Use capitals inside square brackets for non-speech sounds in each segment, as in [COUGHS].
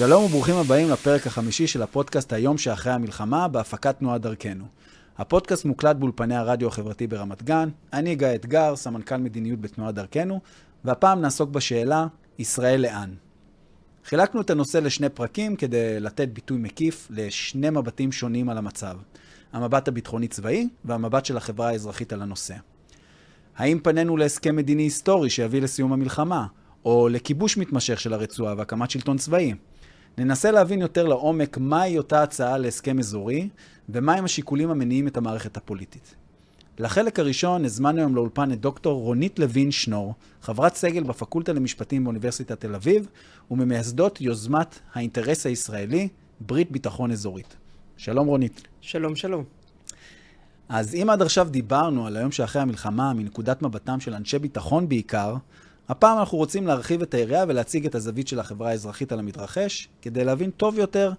שלום וברוכים הבאים לפרק החמישי של הפודקאסט היום שאחרי המלחמה בהפקת תנועת דרכנו. הפודקאסט מוקלט באולפני הרדיו החברתי ברמת גן, אני גיא אתגר, סמנכ"ל מדיניות בתנועת דרכנו, והפעם נעסוק בשאלה, ישראל לאן? חילקנו את הנושא לשני פרקים כדי לתת ביטוי מקיף לשני מבטים שונים על המצב. המבט הביטחוני-צבאי והמבט של החברה האזרחית על הנושא. האם פנינו להסכם מדיני היסטורי שיביא לסיום המלחמה, או לכיבוש מתמשך של הרצועה והקמת שלטון צבאי? ננסה להבין יותר לעומק מהי אותה הצעה להסכם אזורי, ומהם השיקולים המניעים את המערכת הפוליטית. לחלק הראשון הזמנו היום לאולפן את דוקטור רונית לוין שנור, חברת סגל בפקולטה למשפטים באוניברסיטת תל אביב, וממייסדות יוזמת האינטרס הישראלי, ברית ביטחון אזורית. שלום רונית. שלום, שלום. אז אם עד עכשיו דיברנו על היום שאחרי המלחמה מנקודת מבטם של אנשי ביטחון בעיקר, הפעם אנחנו רוצים להרחיב את היריעה ולהציג את הזווית של החברה האזרחית על המתרחש, כדי להבין טוב יותר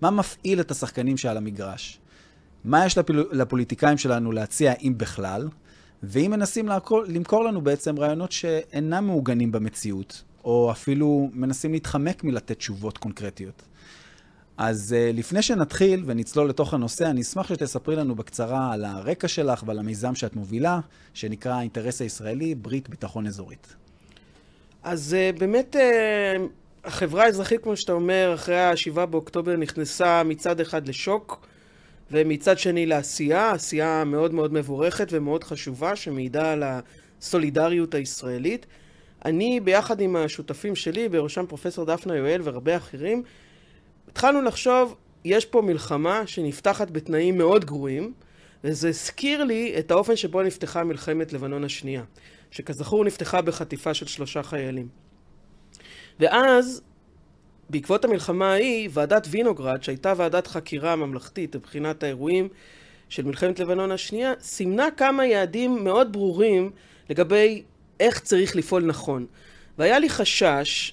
מה מפעיל את השחקנים שעל המגרש. מה יש לפול... לפוליטיקאים שלנו להציע, אם בכלל, ואם מנסים להקור, למכור לנו בעצם רעיונות שאינם מעוגנים במציאות, או אפילו מנסים להתחמק מלתת תשובות קונקרטיות. אז uh, לפני שנתחיל ונצלול לתוך הנושא, אני אשמח שתספרי לנו בקצרה על הרקע שלך ועל המיזם שאת מובילה, שנקרא האינטרס הישראלי, ברית ביטחון אזורית. אז uh, באמת uh, החברה האזרחית, כמו שאתה אומר, אחרי ה-7 באוקטובר נכנסה מצד אחד לשוק, ומצד שני לעשייה, עשייה מאוד מאוד מבורכת ומאוד חשובה, שמעידה על הסולידריות הישראלית. אני, ביחד עם השותפים שלי, בראשם פרופסור דפנה יואל והרבה אחרים, התחלנו לחשוב, יש פה מלחמה שנפתחת בתנאים מאוד גרועים, וזה הזכיר לי את האופן שבו נפתחה מלחמת לבנון השנייה. שכזכור נפתחה בחטיפה של שלושה חיילים. ואז, בעקבות המלחמה ההיא, ועדת וינוגרד, שהייתה ועדת חקירה ממלכתית לבחינת האירועים של מלחמת לבנון השנייה, סימנה כמה יעדים מאוד ברורים לגבי איך צריך לפעול נכון. והיה לי חשש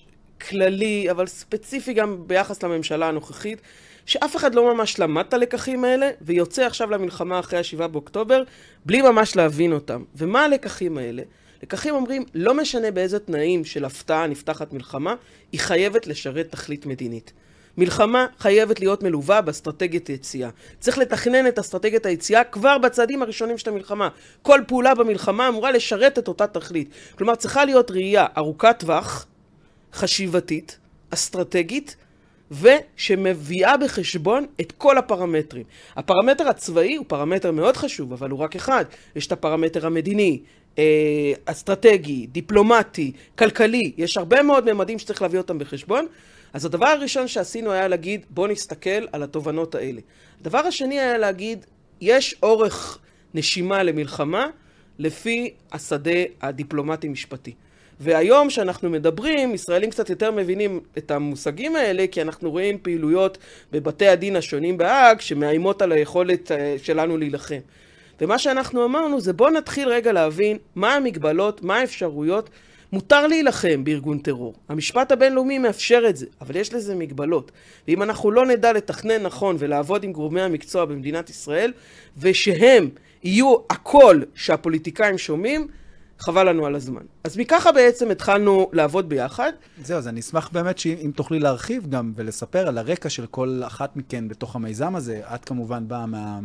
כללי, אבל ספציפי גם ביחס לממשלה הנוכחית, שאף אחד לא ממש למד את הלקחים האלה, ויוצא עכשיו למלחמה אחרי ה-7 באוקטובר, בלי ממש להבין אותם. ומה הלקחים האלה? לקחים אומרים, לא משנה באיזה תנאים של הפתעה נפתחת מלחמה, היא חייבת לשרת תכלית מדינית. מלחמה חייבת להיות מלווה באסטרטגיית יציאה. צריך לתכנן את אסטרטגיית היציאה כבר בצעדים הראשונים של המלחמה. כל פעולה במלחמה אמורה לשרת את אותה תכלית. כלומר, צריכה להיות ראייה ארוכת טווח, חשיבתית, אסטרטגית, ושמביאה בחשבון את כל הפרמטרים. הפרמטר הצבאי הוא פרמטר מאוד חשוב, אבל הוא רק אחד. יש את הפרמטר המדיני, אה, אסטרטגי, דיפלומטי, כלכלי, יש הרבה מאוד ממדים שצריך להביא אותם בחשבון. אז הדבר הראשון שעשינו היה להגיד, בואו נסתכל על התובנות האלה. הדבר השני היה להגיד, יש אורך נשימה למלחמה לפי השדה הדיפלומטי-משפטי. והיום שאנחנו מדברים, ישראלים קצת יותר מבינים את המושגים האלה, כי אנחנו רואים פעילויות בבתי הדין השונים בהאג שמאיימות על היכולת אה, שלנו להילחם. ומה שאנחנו אמרנו זה בואו נתחיל רגע להבין מה המגבלות, מה האפשרויות. מותר להילחם בארגון טרור. המשפט הבינלאומי מאפשר את זה, אבל יש לזה מגבלות. ואם אנחנו לא נדע לתכנן נכון ולעבוד עם גורמי המקצוע במדינת ישראל, ושהם יהיו הקול שהפוליטיקאים שומעים, חבל לנו על הזמן. אז מככה בעצם התחלנו לעבוד ביחד. זהו, אז אני אשמח באמת שאם תוכלי להרחיב גם ולספר על הרקע של כל אחת מכן בתוך המיזם הזה. את כמובן באה מה...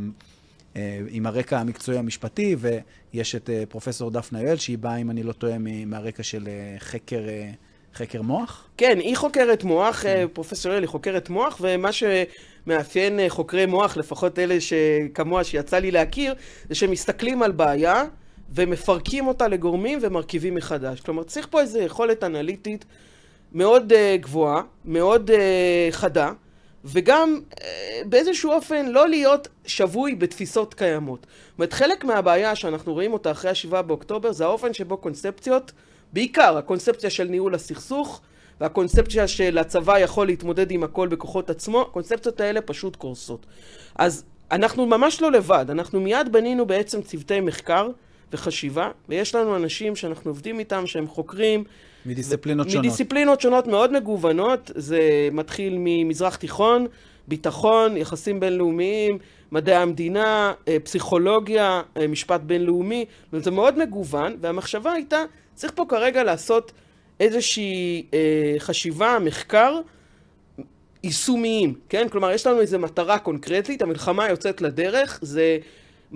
אה, עם הרקע המקצועי המשפטי, ויש את אה, פרופסור דפנה יואל, שהיא באה, אם אני לא טועה, מהרקע של אה, חקר... חקר מוח? כן, היא חוקרת מוח, כן. פרופסור יואל היא חוקרת מוח, ומה שמאפיין חוקרי מוח, לפחות אלה שכמוה שיצא לי להכיר, זה שמסתכלים על בעיה ומפרקים אותה לגורמים ומרכיבים מחדש. כלומר, צריך פה איזו יכולת אנליטית מאוד uh, גבוהה, מאוד uh, חדה, וגם אה, באיזשהו אופן לא להיות שבוי בתפיסות קיימות. זאת אומרת, חלק מהבעיה שאנחנו רואים אותה אחרי השבעה באוקטובר זה האופן שבו קונספציות, בעיקר הקונספציה של ניהול הסכסוך והקונספציה של הצבא יכול להתמודד עם הכל בכוחות עצמו, הקונספציות האלה פשוט קורסות. אז אנחנו ממש לא לבד, אנחנו מיד בנינו בעצם צוותי מחקר וחשיבה, ויש לנו אנשים שאנחנו עובדים איתם, שהם חוקרים, מדיסציפלינות שונות. מדיסציפלינות שונות מאוד מגוונות, זה מתחיל ממזרח תיכון, ביטחון, יחסים בינלאומיים, מדעי המדינה, אה, פסיכולוגיה, אה, משפט בינלאומי, זה מאוד מגוון, והמחשבה הייתה, צריך פה כרגע לעשות איזושהי אה, חשיבה, מחקר, יישומיים, כן? כלומר, יש לנו איזו מטרה קונקרטית, המלחמה יוצאת לדרך, זה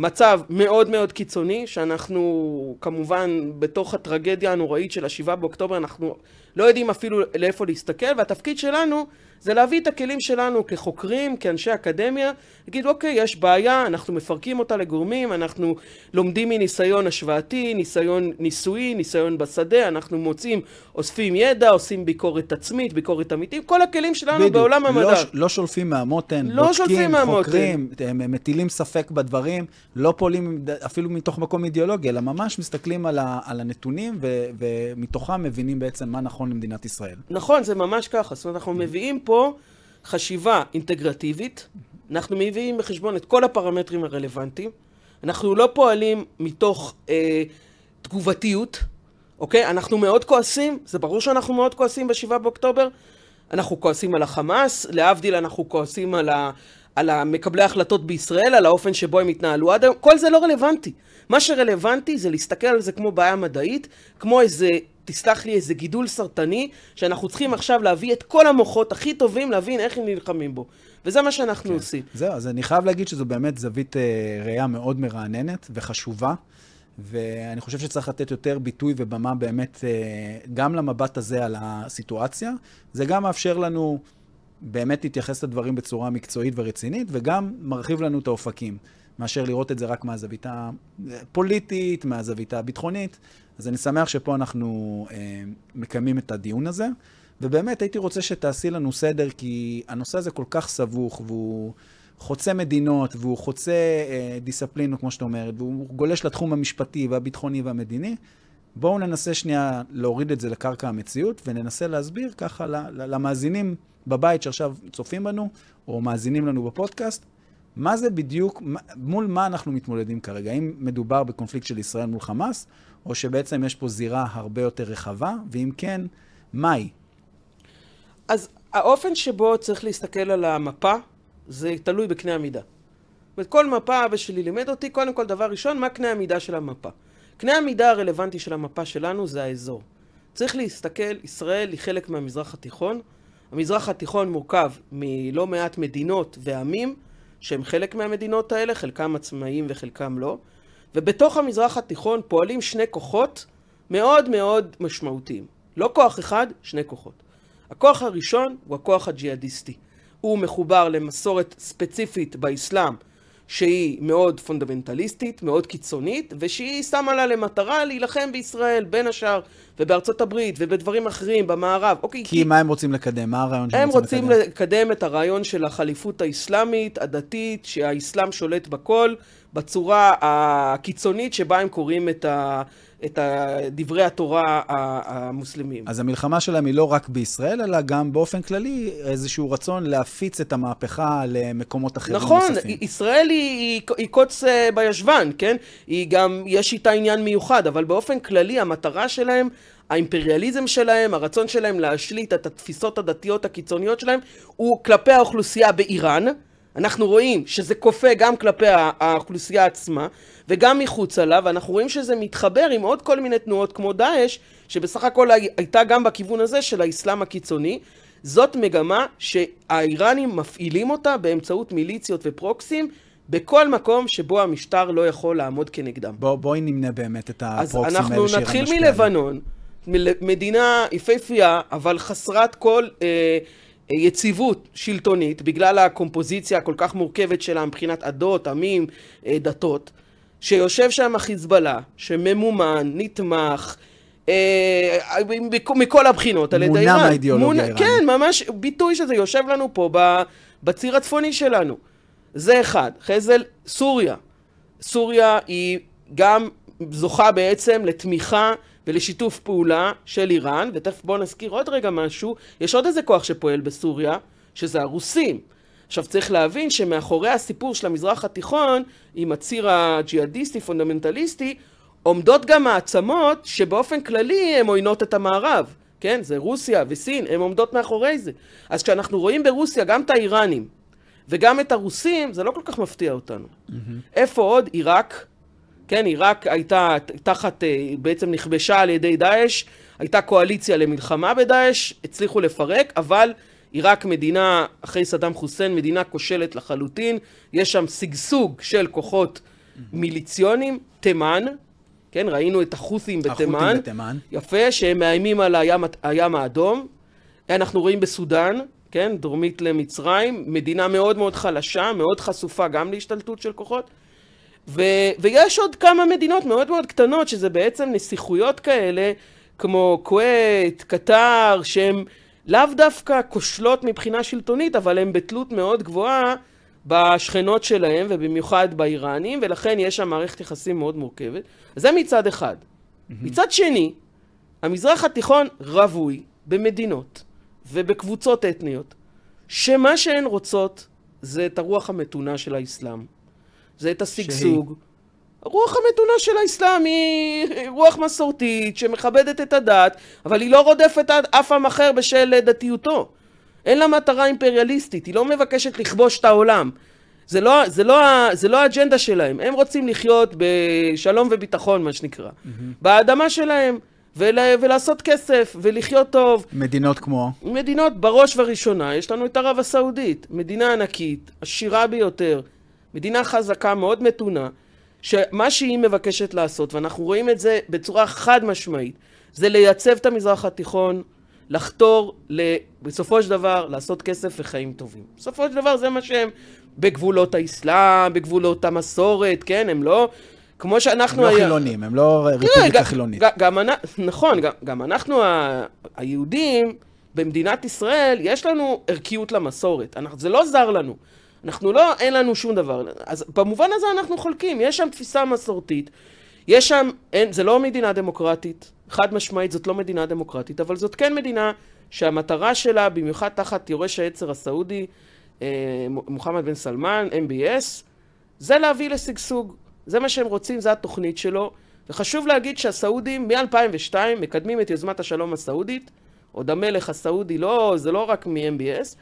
מצב מאוד מאוד קיצוני, שאנחנו כמובן בתוך הטרגדיה הנוראית של השבעה באוקטובר, אנחנו לא יודעים אפילו לאיפה להסתכל, והתפקיד שלנו זה להביא את הכלים שלנו כחוקרים, כאנשי אקדמיה, להגיד, אוקיי, יש בעיה, אנחנו מפרקים אותה לגורמים, אנחנו לומדים מניסיון השוואתי, ניסיון ניסויי, ניסיון בשדה, אנחנו מוצאים, אוספים ידע, עושים ביקורת עצמית, ביקורת אמיתית, כל הכלים שלנו בדיוק, בעולם לא המדע. לא, לא שולפים מהמותן, לא בודקים, חוקרים, הם, הם מטילים ספק בדברים, לא פועלים אפילו מתוך מקום אידיאולוגי, אלא ממש מסתכלים על, ה, על הנתונים ו, ומתוכם מבינים בעצם מה נכון למדינת ישראל. נכון, זה ממש ככה. זאת אומרת, אנחנו מביאים פה... פה חשיבה אינטגרטיבית, אנחנו מביאים בחשבון את כל הפרמטרים הרלוונטיים, אנחנו לא פועלים מתוך אה, תגובתיות, אוקיי? אנחנו מאוד כועסים, זה ברור שאנחנו מאוד כועסים ב-7 באוקטובר, אנחנו כועסים על החמאס, להבדיל אנחנו כועסים על, ה, על המקבלי ההחלטות בישראל, על האופן שבו הם התנהלו עד היום, כל זה לא רלוונטי. מה שרלוונטי זה להסתכל על זה כמו בעיה מדעית, כמו איזה תסלח לי, איזה גידול סרטני, שאנחנו צריכים עכשיו להביא את כל המוחות הכי טובים, להבין איך הם נלחמים בו. וזה מה שאנחנו כן. עושים. זהו, אז אני חייב להגיד שזו באמת זווית אה, ראייה מאוד מרעננת וחשובה. ואני חושב שצריך לתת יותר ביטוי ובמה באמת אה, גם למבט הזה על הסיטואציה. זה גם מאפשר לנו באמת להתייחס לדברים בצורה מקצועית ורצינית, וגם מרחיב לנו את האופקים. מאשר לראות את זה רק מהזווית הפוליטית, מהזווית הביטחונית. אז אני שמח שפה אנחנו אה, מקיימים את הדיון הזה. ובאמת הייתי רוצה שתעשי לנו סדר, כי הנושא הזה כל כך סבוך, והוא חוצה מדינות, והוא חוצה אה, דיסציפלינות, כמו שאת אומרת, והוא גולש לתחום המשפטי והביטחוני והמדיני. בואו ננסה שנייה להוריד את זה לקרקע המציאות, וננסה להסביר ככה למאזינים בבית שעכשיו צופים בנו, או מאזינים לנו בפודקאסט, מה זה בדיוק, מול מה אנחנו מתמודדים כרגע? האם מדובר בקונפליקט של ישראל מול חמאס, או שבעצם יש פה זירה הרבה יותר רחבה? ואם כן, מהי? אז האופן שבו צריך להסתכל על המפה, זה תלוי בקנה המידה. כל מפה אבא שלי לימד אותי, קודם כל דבר ראשון, מה קנה המידה של המפה. קנה המידה הרלוונטי של המפה שלנו זה האזור. צריך להסתכל, ישראל היא חלק מהמזרח התיכון. המזרח התיכון מורכב מלא מעט מדינות ועמים, שהם חלק מהמדינות האלה, חלקם עצמאיים וחלקם לא, ובתוך המזרח התיכון פועלים שני כוחות מאוד מאוד משמעותיים. לא כוח אחד, שני כוחות. הכוח הראשון הוא הכוח הג'יהאדיסטי. הוא מחובר למסורת ספציפית באסלאם שהיא מאוד פונדמנטליסטית, מאוד קיצונית, ושהיא שמה לה למטרה להילחם בישראל, בין השאר, ובארצות הברית, ובדברים אחרים, במערב. אוקיי, כי, כי... מה הם רוצים לקדם? מה הרעיון שהם רוצים לקדם? הם רוצים לקדם את הרעיון של החליפות האסלאמית, הדתית, שהאסלאם שולט בכל, בצורה הקיצונית שבה הם קוראים את ה... את דברי התורה המוסלמים. אז המלחמה שלהם היא לא רק בישראל, אלא גם באופן כללי איזשהו רצון להפיץ את המהפכה למקומות אחרים נכון, נוספים. נכון, ישראל היא, היא, היא קוץ אה, בישבן, כן? היא גם, יש איתה עניין מיוחד, אבל באופן כללי המטרה שלהם... האימפריאליזם שלהם, הרצון שלהם להשליט את התפיסות הדתיות הקיצוניות שלהם, הוא כלפי האוכלוסייה באיראן, אנחנו רואים שזה כופה גם כלפי האוכלוסייה עצמה וגם מחוצה לה, ואנחנו רואים שזה מתחבר עם עוד כל מיני תנועות כמו דאעש, שבסך הכל הייתה גם בכיוון הזה של האסלאם הקיצוני. זאת מגמה שהאיראנים מפעילים אותה באמצעות מיליציות ופרוקסים בכל מקום שבו המשטר לא יכול לעמוד כנגדם. בוא, בואי נמנה באמת את הפרוקסים האלה שאיראן משפיעה. אז אנחנו נתחיל מלבנון, מדינה יפהפייה, אבל חסרת כל... אה, יציבות שלטונית, בגלל הקומפוזיציה הכל כך מורכבת שלה מבחינת עדות, עמים, אה, דתות, שיושב שם החיזבאללה, שממומן, נתמך, אה, מכל הבחינות, על ידי איראן. מונע מהאידיאולוגיה האיראנית. כן, ממש ביטוי שזה יושב לנו פה בציר הצפוני שלנו. זה אחד. חזל, סוריה. סוריה היא גם זוכה בעצם לתמיכה ולשיתוף פעולה של איראן, ותכף בואו נזכיר עוד רגע משהו, יש עוד איזה כוח שפועל בסוריה, שזה הרוסים. עכשיו צריך להבין שמאחורי הסיפור של המזרח התיכון, עם הציר הג'יהאדיסטי פונדמנטליסטי, עומדות גם העצמות שבאופן כללי הן עוינות את המערב. כן, זה רוסיה וסין, הן עומדות מאחורי זה. אז כשאנחנו רואים ברוסיה גם את האיראנים וגם את הרוסים, זה לא כל כך מפתיע אותנו. Mm-hmm. איפה עוד? עיראק, כן, עיראק הייתה תחת, אה, בעצם נכבשה על ידי דאעש, הייתה קואליציה למלחמה בדאעש, הצליחו לפרק, אבל עיראק מדינה, אחרי סדאם חוסיין, מדינה כושלת לחלוטין, יש שם שגשוג של כוחות מיליציונים, תימן, כן, ראינו את החות'ים בתימן, בתימן, יפה, שהם מאיימים על הים, הים האדום, כן, אנחנו רואים בסודאן, כן, דרומית למצרים, מדינה מאוד מאוד חלשה, מאוד חשופה גם להשתלטות של כוחות. ו, ויש עוד כמה מדינות מאוד מאוד קטנות, שזה בעצם נסיכויות כאלה, כמו כווית, קטר, שהן לאו דווקא כושלות מבחינה שלטונית, אבל הן בתלות מאוד גבוהה בשכנות שלהן, ובמיוחד באיראנים, ולכן יש שם מערכת יחסים מאוד מורכבת. זה מצד אחד. Mm-hmm. מצד שני, המזרח התיכון רווי במדינות ובקבוצות אתניות, שמה שהן רוצות זה את הרוח המתונה של האסלאם. זה את השגשוג. הרוח המתונה של האסלאם היא אה, רוח מסורתית שמכבדת את הדת, אבל היא לא רודפת אף עם אחר בשל אה, דתיותו. אין לה מטרה אימפריאליסטית, היא לא מבקשת לכבוש את העולם. זה לא, זה, לא, זה לא האג'נדה שלהם, הם רוצים לחיות בשלום וביטחון, מה שנקרא, mm-hmm. באדמה שלהם, ול, ולעשות כסף, ולחיות טוב. מדינות כמו? מדינות, בראש ובראשונה, יש לנו את ערב הסעודית, מדינה ענקית, עשירה ביותר, מדינה חזקה, מאוד מתונה, שמה שהיא מבקשת לעשות, ואנחנו רואים את זה בצורה חד משמעית, זה לייצב את המזרח התיכון, לחתור, ל... בסופו של דבר, לעשות כסף וחיים טובים. בסופו של דבר זה מה שהם בגבולות האסלאם, בגבולות המסורת, כן, הם לא... כמו שאנחנו... הם לא היה... חילונים, הם לא כן, רפובליקה חילונית. גם, גם, נכון, גם, גם אנחנו ה... היהודים במדינת ישראל, יש לנו ערכיות למסורת. אנחנו, זה לא זר לנו. אנחנו לא, אין לנו שום דבר. אז במובן הזה אנחנו חולקים, יש שם תפיסה מסורתית, יש שם, אין, זה לא מדינה דמוקרטית, חד משמעית זאת לא מדינה דמוקרטית, אבל זאת כן מדינה שהמטרה שלה, במיוחד תחת יורש העצר הסעודי, אה, מוחמד בן סלמן, MBS, זה להביא לשגשוג, זה מה שהם רוצים, זו התוכנית שלו. וחשוב להגיד שהסעודים מ-2002 מקדמים את יוזמת השלום הסעודית, עוד המלך הסעודי לא, זה לא רק מ-MBS,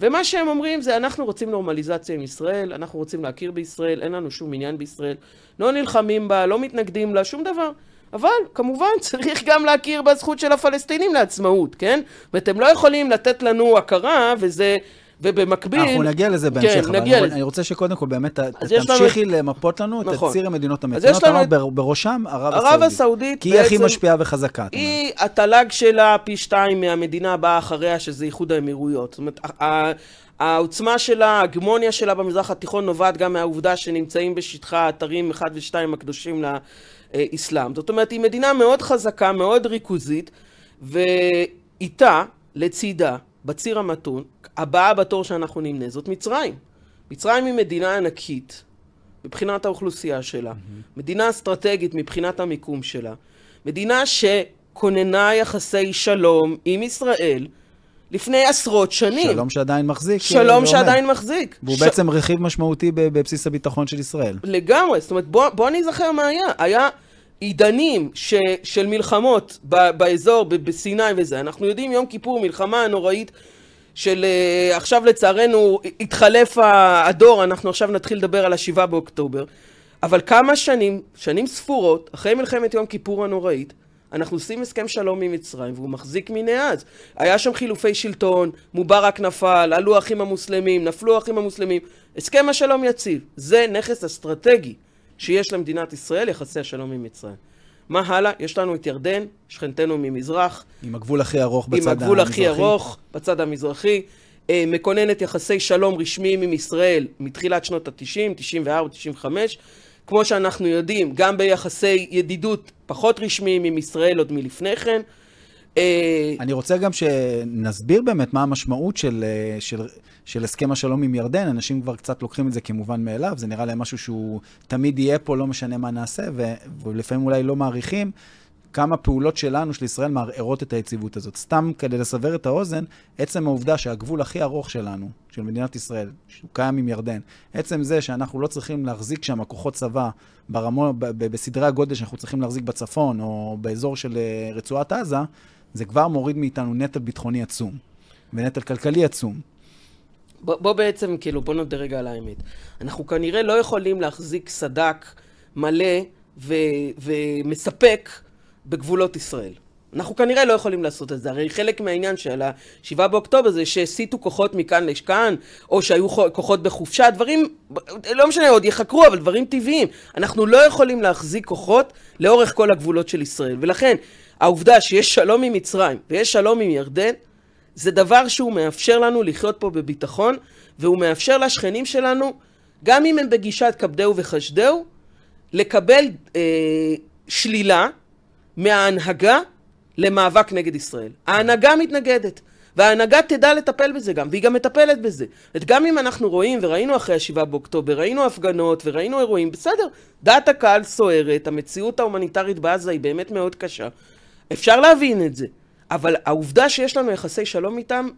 ומה שהם אומרים זה, אנחנו רוצים נורמליזציה עם ישראל, אנחנו רוצים להכיר בישראל, אין לנו שום עניין בישראל, לא נלחמים בה, לא מתנגדים לה, שום דבר. אבל כמובן [LAUGHS] צריך גם להכיר בזכות של הפלסטינים לעצמאות, כן? ואתם לא יכולים לתת לנו הכרה, וזה ובמקביל... אנחנו נגיע לזה כן, בהמשך, כן, אבל נגיע אני, לזה. אני רוצה שקודם כל באמת תמשיכי לנו... למפות לנו נכון. את ציר המדינות המתונות, אמרת לנו... בראשם ערב, ערב הסעודית. הסעודית. כי היא בעצם... הכי משפיעה וחזקה. היא, התל"ג שלה פי שתיים מהמדינה הבאה אחריה, שזה איחוד האמירויות. זאת אומרת, העוצמה שלה, ההגמוניה שלה במזרח התיכון נובעת גם מהעובדה שנמצאים בשטחה אתרים אחד ושתיים הקדושים לאסלאם. זאת אומרת, היא מדינה מאוד חזקה, מאוד ריכוזית, ואיתה, לצידה, בציר המתון, הבאה בתור שאנחנו נמנה זאת מצרים. מצרים היא מדינה ענקית מבחינת האוכלוסייה שלה, mm-hmm. מדינה אסטרטגית מבחינת המיקום שלה, מדינה שכוננה יחסי שלום עם ישראל לפני עשרות שנים. שלום שעדיין מחזיק. אה, שלום לא שעדיין אומר. מחזיק. והוא ש... בעצם רכיב משמעותי בבסיס הביטחון של ישראל. לגמרי, זאת אומרת, בוא, בוא נזכר מה היה. היה עידנים ש, של מלחמות ב, באזור, ב, בסיני וזה. אנחנו יודעים, יום כיפור, מלחמה נוראית. של אה, עכשיו לצערנו התחלף הדור, אנחנו עכשיו נתחיל לדבר על השבעה באוקטובר, אבל כמה שנים, שנים ספורות, אחרי מלחמת יום כיפור הנוראית, אנחנו עושים הסכם שלום עם מצרים, והוא מחזיק מן אז. היה שם חילופי שלטון, מובארק נפל, עלו האחים המוסלמים, נפלו האחים המוסלמים. הסכם השלום יציב. זה נכס אסטרטגי שיש למדינת ישראל יחסי השלום עם מצרים. מה הלאה? יש לנו את ירדן, שכנתנו ממזרח. עם הגבול הכי ארוך בצד המזרחי. עם הגבול הכי ארוך בצד המזרחי. אה, מקוננת יחסי שלום רשמיים עם ישראל מתחילת שנות ה-90, 94, 95. כמו שאנחנו יודעים, גם ביחסי ידידות פחות רשמיים עם ישראל עוד מלפני כן. אה, אני רוצה גם שנסביר באמת מה המשמעות של, אה, של, של הסכם השלום עם ירדן. אנשים כבר קצת לוקחים את זה כמובן מאליו, זה נראה להם משהו שהוא תמיד יהיה פה, לא משנה מה נעשה, ו, ולפעמים אולי לא מעריכים. כמה פעולות שלנו, של ישראל, מערערות את היציבות הזאת. סתם כדי לסבר את האוזן, עצם העובדה שהגבול הכי ארוך שלנו, של מדינת ישראל, שהוא קיים עם ירדן, עצם זה שאנחנו לא צריכים להחזיק שם כוחות צבא ברמו, בסדרי הגודל שאנחנו צריכים להחזיק בצפון, או באזור של אה, רצועת עזה, זה כבר מוריד מאיתנו נטל ביטחוני עצום, ונטל כלכלי עצום. בוא, בוא בעצם, כאילו, בוא נודה רגע על האמת. אנחנו כנראה לא יכולים להחזיק סד"כ מלא ו- ומספק בגבולות ישראל. אנחנו כנראה לא יכולים לעשות את זה. הרי חלק מהעניין של ה-7 באוקטובר זה שהסיטו כוחות מכאן לשכאן, או שהיו כוחות בחופשה, דברים, לא משנה, עוד יחקרו, אבל דברים טבעיים. אנחנו לא יכולים להחזיק כוחות לאורך כל הגבולות של ישראל. ולכן, העובדה שיש שלום עם מצרים ויש שלום עם ירדן, זה דבר שהוא מאפשר לנו לחיות פה בביטחון, והוא מאפשר לשכנים שלנו, גם אם הם בגישת כבדהו וחשדהו, לקבל אה, שלילה מההנהגה למאבק נגד ישראל. ההנהגה מתנגדת, וההנהגה תדע לטפל בזה גם, והיא גם מטפלת בזה. את גם אם אנחנו רואים, וראינו אחרי השבעה באוקטובר, ראינו הפגנות וראינו אירועים, בסדר, דעת הקהל סוערת, המציאות ההומניטרית בעזה היא באמת מאוד קשה, אפשר להבין את זה. אבל העובדה שיש לנו יחסי שלום איתם,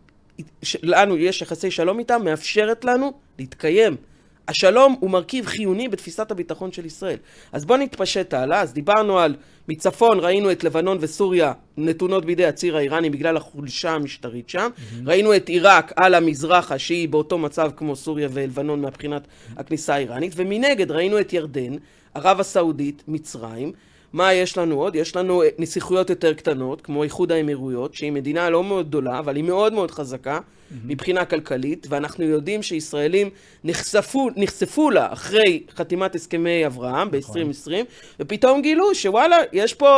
לנו יש יחסי שלום איתם, מאפשרת לנו להתקיים. השלום הוא מרכיב חיוני בתפיסת הביטחון של ישראל. אז בואו נתפשט הלאה. אז דיברנו על מצפון, ראינו את לבנון וסוריה נתונות בידי הציר האיראני בגלל החולשה המשטרית שם. Mm-hmm. ראינו את עיראק על המזרחה, שהיא באותו מצב כמו סוריה ולבנון מבחינת mm-hmm. הכניסה האיראנית. ומנגד ראינו את ירדן, ערב הסעודית, מצרים. מה יש לנו עוד? יש לנו אה, נסיכויות יותר קטנות, כמו איחוד האמירויות, שהיא מדינה לא מאוד גדולה, אבל היא מאוד מאוד חזקה. mm-hmm. מבחינה כלכלית, ואנחנו יודעים שישראלים נחשפו, נחשפו לה אחרי חתימת הסכמי אברהם נכון. ב-2020, ופתאום גילו שוואלה, יש פה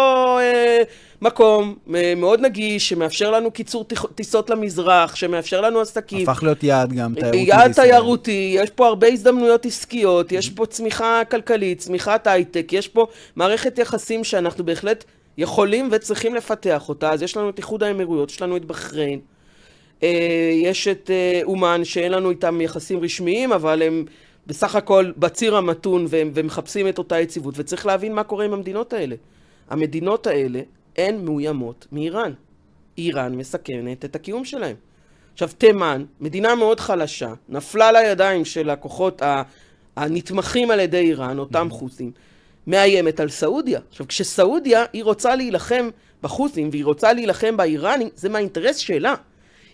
אה, מקום אה, מאוד נגיש, שמאפשר לנו קיצור טיסות למזרח, שמאפשר לנו עסקים. הפך להיות יעד גם אה, תיירותי. יעד תיירותי, יש פה הרבה הזדמנויות עסקיות, mm-hmm. יש פה צמיחה כלכלית, צמיחת הייטק, יש פה מערכת יחסים שאנחנו בהחלט... יכולים וצריכים לפתח אותה, אז יש לנו את איחוד האמירויות, יש לנו את בחריין, אה, יש את אה, אומן, שאין לנו איתם יחסים רשמיים, אבל הם בסך הכל בציר המתון והם, ומחפשים את אותה יציבות. וצריך להבין מה קורה עם המדינות האלה. המדינות האלה הן מאוימות מאיראן. איראן מסכנת את הקיום שלהם. עכשיו, תימן, מדינה מאוד חלשה, נפלה לידיים של הכוחות הנתמכים על ידי איראן, אותם mm-hmm. חות'ים, מאיימת על סעודיה. עכשיו, כשסעודיה, היא רוצה להילחם בחות'ים והיא רוצה להילחם באיראנים, זה מהאינטרס שלה.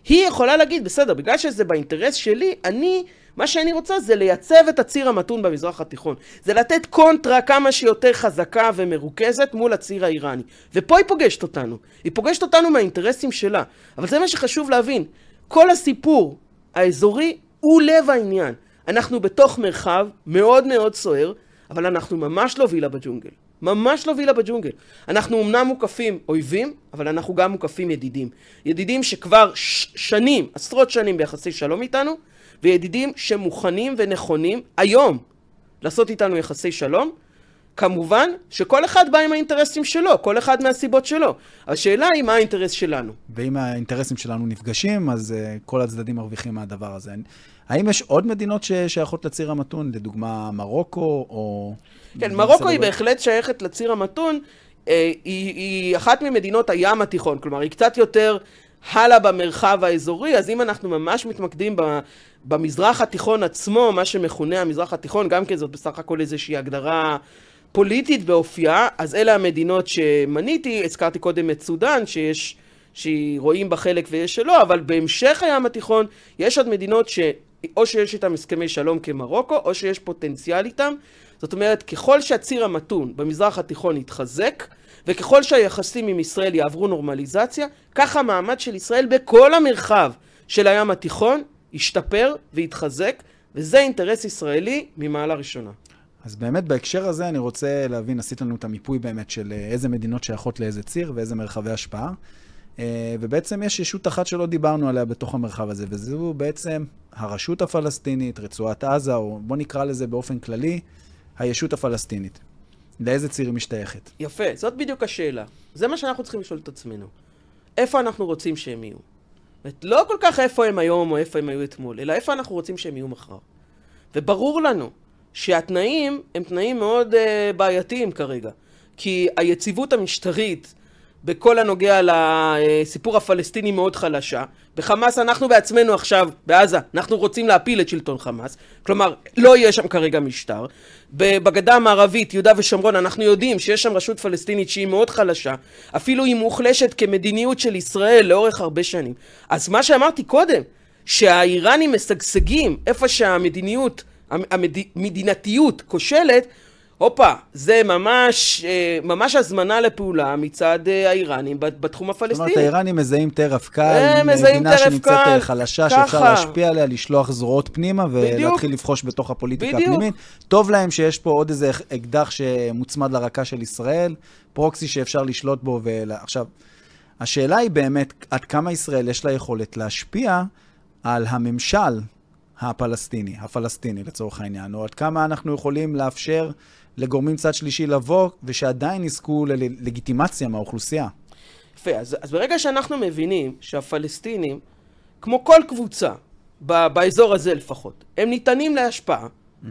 היא יכולה להגיד, בסדר, בגלל שזה באינטרס שלי, אני, מה שאני רוצה זה לייצב את הציר המתון במזרח התיכון. זה לתת קונטרה כמה שיותר חזקה ומרוכזת מול הציר האיראני. ופה היא פוגשת אותנו. היא פוגשת אותנו מהאינטרסים שלה. אבל זה מה שחשוב להבין. כל הסיפור האזורי הוא לב העניין. אנחנו בתוך מרחב מאוד מאוד סוער, אבל אנחנו ממש לא וילה בג'ונגל. ממש לא וילה בג'ונגל. אנחנו אמנם מוקפים אויבים, אבל אנחנו גם מוקפים ידידים. ידידים שכבר ש- שנים, עשרות שנים ביחסי שלום איתנו, וידידים שמוכנים ונכונים היום לעשות איתנו יחסי שלום, כמובן שכל אחד בא עם האינטרסים שלו, כל אחד מהסיבות שלו. השאלה היא מה האינטרס שלנו. ואם האינטרסים שלנו נפגשים, אז uh, כל הצדדים מרוויחים מהדבר הזה. האם יש עוד מדינות ששייכות לציר המתון, לדוגמה מרוקו או... כן, מרוקו היא בהחלט שייכת לציר המתון. אה, היא, היא אחת ממדינות הים התיכון, כלומר, היא קצת יותר הלאה במרחב האזורי, אז אם אנחנו ממש מתמקדים במזרח התיכון עצמו, מה שמכונה המזרח התיכון, גם כן זאת בסך הכל איזושהי הגדרה... פוליטית באופייה, אז אלה המדינות שמניתי, הזכרתי קודם את סודאן, שיש, שרואים בה חלק ויש שלא, אבל בהמשך הים התיכון יש עוד מדינות שאו שיש איתן הסכמי שלום כמרוקו, או שיש פוטנציאל איתן. זאת אומרת, ככל שהציר המתון במזרח התיכון יתחזק, וככל שהיחסים עם ישראל יעברו נורמליזציה, כך המעמד של ישראל בכל המרחב של הים התיכון ישתפר ויתחזק, וזה אינטרס ישראלי ממעלה ראשונה. אז באמת בהקשר הזה אני רוצה להבין, עשית לנו את המיפוי באמת של אה, איזה מדינות שייכות לאיזה ציר ואיזה מרחבי השפעה. אה, ובעצם יש ישות אחת שלא דיברנו עליה בתוך המרחב הזה, וזו בעצם הרשות הפלסטינית, רצועת עזה, או בוא נקרא לזה באופן כללי, הישות הפלסטינית. לאיזה ציר היא משתייכת? יפה, זאת בדיוק השאלה. זה מה שאנחנו צריכים לשאול את עצמנו. איפה אנחנו רוצים שהם יהיו? זאת לא כל כך איפה הם היום או איפה הם היו אתמול, אלא איפה אנחנו רוצים שהם יהיו מחר. וברור לנו שהתנאים הם תנאים מאוד uh, בעייתיים כרגע. כי היציבות המשטרית בכל הנוגע לסיפור אה, הפלסטיני מאוד חלשה. בחמאס אנחנו בעצמנו עכשיו, בעזה, אנחנו רוצים להפיל את שלטון חמאס. כלומר, לא יהיה שם כרגע משטר. בגדה המערבית, יהודה ושומרון, אנחנו יודעים שיש שם רשות פלסטינית שהיא מאוד חלשה. אפילו היא מוחלשת כמדיניות של ישראל לאורך הרבה שנים. אז מה שאמרתי קודם, שהאיראנים משגשגים איפה שהמדיניות המדינתיות כושלת, הופה, זה ממש, אה, ממש הזמנה לפעולה מצד אה, האיראנים בתחום הפלסטיני. זאת אומרת, האיראנים מזהים טרף קל, מדינה שנמצאת אה, קל, חלשה, ככה. שאפשר להשפיע עליה, לשלוח זרועות פנימה ולהתחיל לבחוש בתוך הפוליטיקה בדיוק. הפנימית. טוב להם שיש פה עוד איזה אקדח שמוצמד לרקה של ישראל, פרוקסי שאפשר לשלוט בו. ולה... עכשיו, השאלה היא באמת, עד כמה ישראל יש לה יכולת להשפיע על הממשל? הפלסטיני, הפלסטיני לצורך העניין, או עד כמה אנחנו יכולים לאפשר לגורמים צד שלישי לבוא, ושעדיין יזכו ללגיטימציה מהאוכלוסייה. יפה, אז, אז ברגע שאנחנו מבינים שהפלסטינים, כמו כל קבוצה, ב, באזור הזה לפחות, הם ניתנים להשפעה, mm-hmm.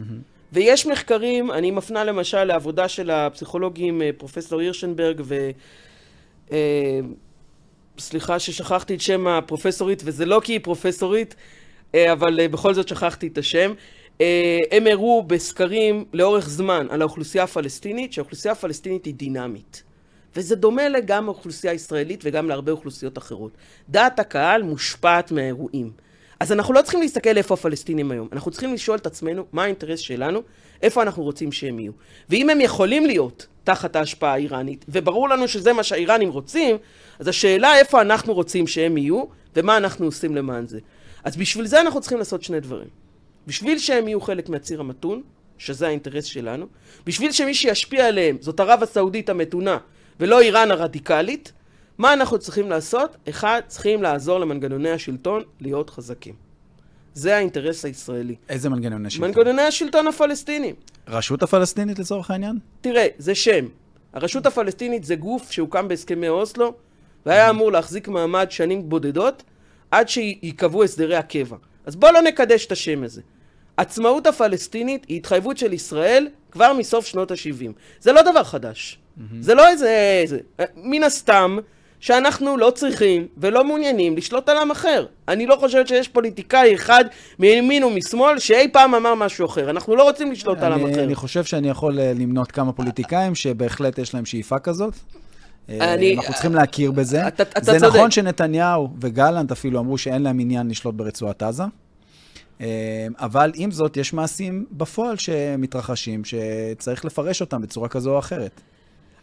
ויש מחקרים, אני מפנה למשל לעבודה של הפסיכולוגים אה, פרופסור הירשנברג ו... אה, סליחה ששכחתי את שם הפרופסורית, וזה לא כי היא פרופסורית, אה, אבל אה, בכל זאת שכחתי את השם. אה, הם הראו בסקרים לאורך זמן על האוכלוסייה הפלסטינית, שהאוכלוסייה הפלסטינית היא דינמית. וזה דומה גם לאוכלוסייה הישראלית וגם להרבה אוכלוסיות אחרות. דעת הקהל מושפעת מהאירועים. אז אנחנו לא צריכים להסתכל איפה הפלסטינים היום, אנחנו צריכים לשאול את עצמנו מה האינטרס שלנו, איפה אנחנו רוצים שהם יהיו. ואם הם יכולים להיות תחת ההשפעה האיראנית, וברור לנו שזה מה שהאיראנים רוצים, אז השאלה איפה אנחנו רוצים שהם יהיו, ומה אנחנו עושים למען זה. אז בשביל זה אנחנו צריכים לעשות שני דברים. בשביל שהם יהיו חלק מהציר המתון, שזה האינטרס שלנו, בשביל שמי שישפיע עליהם זאת ערב הסעודית המתונה ולא איראן הרדיקלית, מה אנחנו צריכים לעשות? אחד, צריכים לעזור למנגנוני השלטון להיות חזקים. זה האינטרס הישראלי. איזה מנגנוני שלטון? מנגנוני השלטון הפלסטיני. רשות הפלסטינית לצורך העניין? תראה, זה שם. הרשות הפלסטינית זה גוף שהוקם בהסכמי אוסלו, והיה אמור להחזיק מעמד שנים בודדות, עד שייקבעו הסדרי הקבע. אז בואו לא נקדש את השם הזה. עצמאות הפלסטינית היא התחייבות של ישראל כבר מסוף שנות ה-70. זה לא דבר חדש. Mm-hmm. זה לא איזה, איזה... אה, מן הסתם שאנחנו לא צריכים ולא מעוניינים לשלוט על עם אחר. אני לא חושבת שיש פוליטיקאי אחד מימין ומשמאל שאי פעם אמר משהו אחר. אנחנו לא רוצים לשלוט אני, על עם אחר. אני חושב שאני יכול אה, למנות כמה פוליטיקאים שבהחלט יש להם שאיפה כזאת. אני, אה, אנחנו צריכים להכיר בזה. אתה, אתה זה צודק. נכון שנתניהו וגלנט אפילו אמרו שאין להם עניין לשלוט ברצועת עזה, אה, אבל עם זאת, יש מעשים בפועל שמתרחשים, שצריך לפרש אותם בצורה כזו או אחרת.